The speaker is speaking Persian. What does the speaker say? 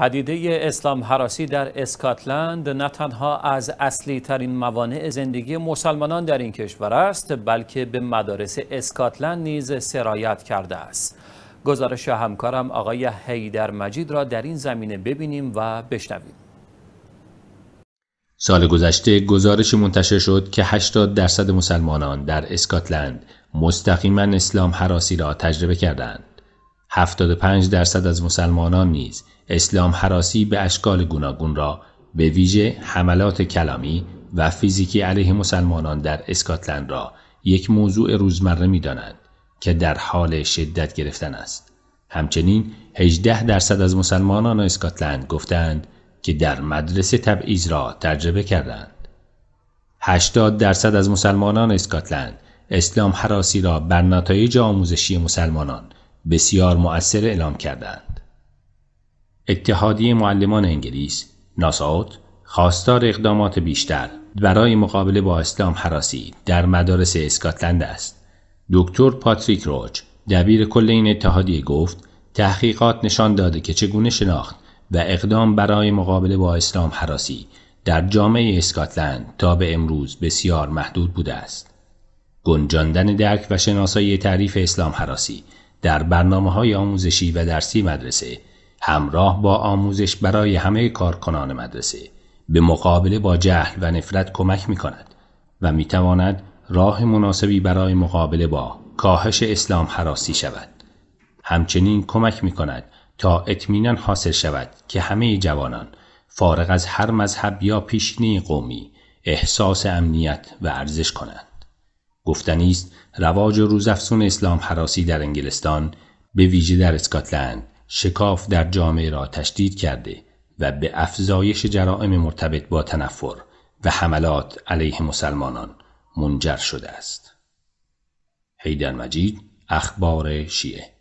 پدیده اسلام حراسی در اسکاتلند نه تنها از اصلی ترین موانع زندگی مسلمانان در این کشور است بلکه به مدارس اسکاتلند نیز سرایت کرده است گزارش همکارم آقای حیدر مجید را در این زمینه ببینیم و بشنویم سال گذشته گزارش منتشر شد که 80 درصد مسلمانان در اسکاتلند مستقیما اسلام حراسی را تجربه کردند 75 درصد از مسلمانان نیز اسلام حراسی به اشکال گوناگون را به ویژه حملات کلامی و فیزیکی علیه مسلمانان در اسکاتلند را یک موضوع روزمره می دانند که در حال شدت گرفتن است. همچنین 18 درصد از مسلمانان اسکاتلند گفتند که در مدرسه تبعیض را تجربه کردند. 80 درصد از مسلمانان اسکاتلند اسلام حراسی را بر نتایج آموزشی مسلمانان بسیار مؤثر اعلام کردند. اتحادیه معلمان انگلیس ناساوت خواستار اقدامات بیشتر برای مقابله با اسلام حراسی در مدارس اسکاتلند است دکتر پاتریک روچ دبیر کل این اتحادیه گفت تحقیقات نشان داده که چگونه شناخت و اقدام برای مقابله با اسلام حراسی در جامعه اسکاتلند تا به امروز بسیار محدود بوده است. گنجاندن درک و شناسایی تعریف اسلام حراسی در برنامه های آموزشی و درسی مدرسه همراه با آموزش برای همه کارکنان مدرسه به مقابله با جهل و نفرت کمک می کند و می تواند راه مناسبی برای مقابله با کاهش اسلام حراسی شود. همچنین کمک می کند تا اطمینان حاصل شود که همه جوانان فارغ از هر مذهب یا پیشینه قومی احساس امنیت و ارزش کنند. گفتنی است رواج روزافزون اسلام حراسی در انگلستان به ویژه در اسکاتلند شکاف در جامعه را تشدید کرده و به افزایش جرائم مرتبط با تنفر و حملات علیه مسلمانان منجر شده است. هیدر مجید اخبار شیعه